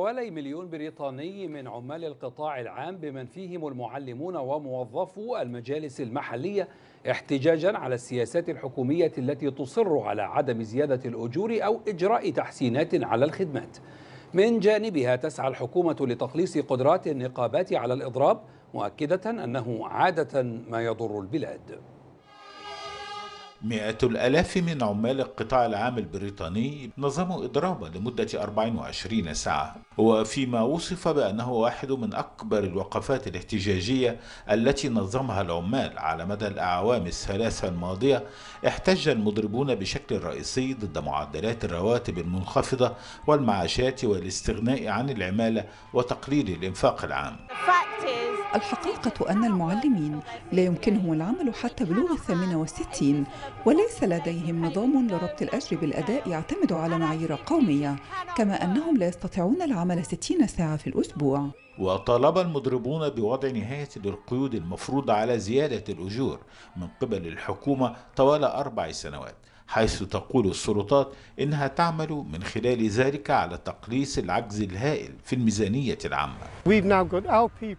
حوالي مليون بريطاني من عمال القطاع العام بمن فيهم المعلمون وموظفو المجالس المحلية احتجاجا على السياسات الحكومية التي تصر على عدم زيادة الأجور أو إجراء تحسينات على الخدمات من جانبها تسعى الحكومة لتقليص قدرات النقابات على الإضراب مؤكدة أنه عادة ما يضر البلاد مئات الآلاف من عمال القطاع العام البريطاني نظموا إضرابا لمدة 24 ساعة وفيما وصف بأنه واحد من أكبر الوقفات الاحتجاجية التي نظمها العمال على مدى الأعوام الثلاثة الماضية احتج المضربون بشكل رئيسي ضد معدلات الرواتب المنخفضة والمعاشات والاستغناء عن العمالة وتقليل الإنفاق العام الحقيقة أن المعلمين لا يمكنهم العمل حتى بلوغ الثامنة والستين وليس لديهم نظام لربط الأجر بالأداء يعتمد على معايير قومية كما أنهم لا يستطيعون العمل 60 ساعة في الأسبوع وطالب المضربون بوضع نهاية للقيود المفروضة على زيادة الأجور من قبل الحكومة طوال أربع سنوات حيث تقول السلطات إنها تعمل من خلال ذلك على تقليص العجز الهائل في الميزانية العامة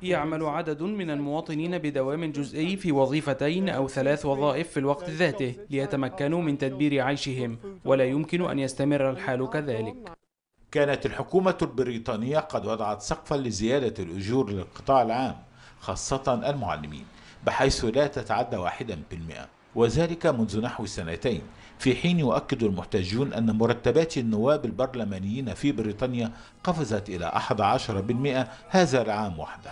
يعمل عدد من المواطنين بدوام جزئي في وظيفتين أو ثلاث وظائف في الوقت ذاته ليتمكنوا من تدبير عيشهم ولا يمكن أن يستمر الحال كذلك كانت الحكومة البريطانية قد وضعت سقفا لزيادة الأجور للقطاع العام خاصة المعلمين بحيث لا تتعدى واحدا بالمئة وذلك منذ نحو سنتين في حين يؤكد المحتجون أن مرتبات النواب البرلمانيين في بريطانيا قفزت إلى 11% هذا العام وحده